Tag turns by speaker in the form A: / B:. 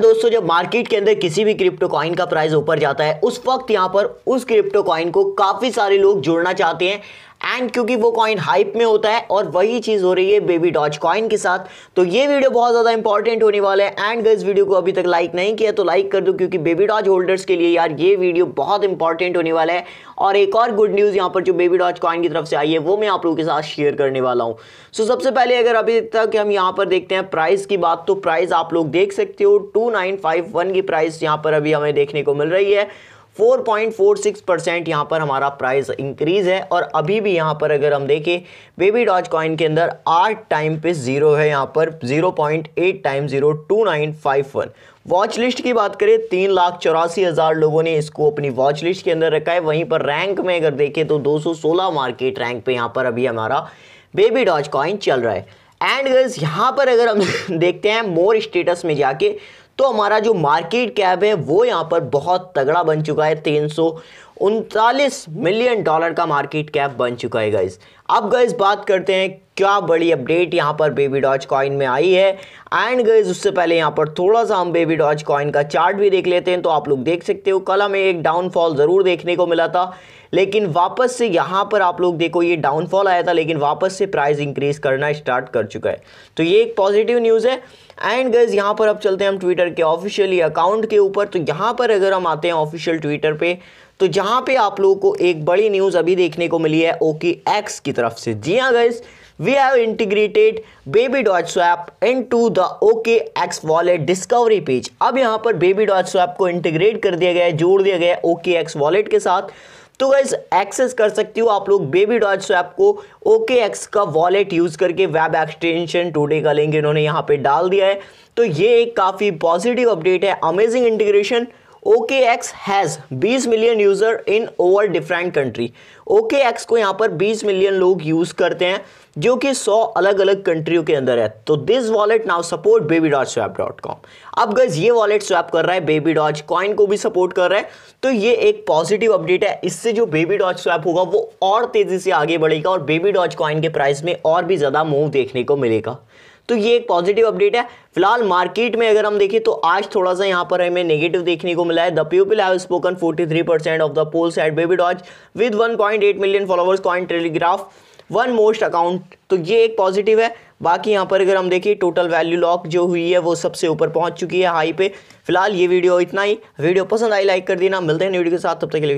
A: दोस्तों जब मार्केट के अंदर किसी भी क्रिप्टो कॉइन का प्राइस ऊपर जाता है उस वक्त यहां पर उस क्रिप्टो कॉइन को काफ़ी सारे लोग जोड़ना चाहते हैं एंड क्योंकि वो कॉइन हाइप में होता है और वही चीज़ हो रही है बेबी डॉज कॉइन के साथ तो ये वीडियो बहुत ज़्यादा इंपॉर्टेंट होने वाला है एंड इस वीडियो को अभी तक लाइक नहीं किया तो लाइक कर दो क्योंकि बेबी डॉज होल्डर्स के लिए यार ये वीडियो बहुत इंपॉर्टेंट होने वाला है और एक और गुड न्यूज़ यहाँ पर जो बेबी डॉज कॉइन की तरफ से आई है वो मैं आप लोगों के साथ शेयर करने वाला हूँ सो सबसे पहले अगर अभी तक हम यहाँ पर देखते हैं प्राइस की बात तो प्राइस आप लोग देख सकते हो टू की प्राइस यहाँ पर अभी हमें देखने को मिल रही है 4.46 परसेंट यहाँ पर हमारा प्राइस इंक्रीज़ है और अभी भी यहाँ पर अगर हम देखें बेबी डॉज कॉइन के अंदर आठ टाइम पे ज़ीरो है यहाँ पर 0.8 time zero two nine five one watch list की बात करें तीन लाख चौरासी हज़ार लोगों ने इसको अपनी वॉच लिस्ट के अंदर रखा है वहीं पर रैंक में अगर देखें तो 216 मार्केट रैंक पे यहाँ पर अभी हमारा बेबी डॉज कॉइन चल रहा है एंड गर्ल्स यहाँ पर अगर हम देखते हैं मोर स्टेटस में जाके तो हमारा जो मार्केट कैप है वो यहाँ पर बहुत तगड़ा बन चुका है तीन उनतालीस मिलियन डॉलर का मार्केट कैप बन चुका है गाइज अब गाइज बात करते हैं क्या बड़ी अपडेट यहाँ पर बेबी डॉज कॉइन में आई है एंड गाइज उससे पहले यहाँ पर थोड़ा सा हम बेबी डॉज कॉइन का चार्ट भी देख लेते हैं तो आप लोग देख सकते हो कल हमें एक डाउनफॉल ज़रूर देखने को मिला था लेकिन वापस से यहाँ पर आप लोग देखो ये डाउनफॉल आया था लेकिन वापस से प्राइस इंक्रीज करना स्टार्ट कर चुका है तो ये एक पॉजिटिव न्यूज़ है एंड गर्ज़ यहाँ पर अब चलते हैं हम ट्विटर के ऑफिशियली अकाउंट के ऊपर तो यहाँ पर अगर हम आते हैं ऑफिशियल ट्विटर पर तो जहां पे आप लोगों को एक बड़ी न्यूज़ अभी देखने को मिली है ओके एक्स की तरफ से जी हाँ guys integrated baby dot swap into the OK X wallet discovery page अब यहाँ पर बेबी डॉट स्वैप को इंटीग्रेट कर दिया गया है जोड़ दिया गया है ओके एक्स वॉलेट के साथ तो गाइज एक्सेस कर सकती हो आप लोग बेबी डॉट स्वैप को ओके एक्स का वॉलेट यूज़ करके वेब एक्सटेंशन टूडे का लिंक इन्होंने यहाँ पे डाल दिया है तो ये एक काफ़ी पॉजिटिव अपडेट है amazing integration OK X has बीस million user in over different country OK X को यहाँ पर बीस मिलियन लोग यूज़ करते हैं जो कि सौ अलग अलग कंट्रियों के अंदर है तो this wallet now support baby dot swap dot com अब गज ये वॉलेट स्वैप कर रहा है बेबी डॉज कॉइन को भी सपोर्ट कर रहा है तो ये एक पॉजिटिव अपडेट है इससे जो बेबी डॉज स्वैप होगा वो और तेज़ी से आगे बढ़ेगा और बेबी डॉज कॉइन के प्राइस में और भी ज़्यादा मूव देखने को मिलेगा तो ये एक पॉजिटिव अपडेट है फिलहाल मार्केट में अगर हम देखें तो आज थोड़ा सा यहाँ पर हमें नेगेटिव देखने को मिला है the people have spoken 43 percent of the polls at baby doge with 1.8 million followers Cointelegraph one most account तो ये एक पॉजिटिव है बाकी यहाँ पर अगर हम देखें टोटल वैल्यू लॉक जो हुई है वो सबसे ऊपर पहुँच चुकी है हाई पे फिलहाल ये वीडियो इतना ही वीडियो पसंद आई लाइक कर देना मिलते हैं वीडियो के साथ तब तक के लिए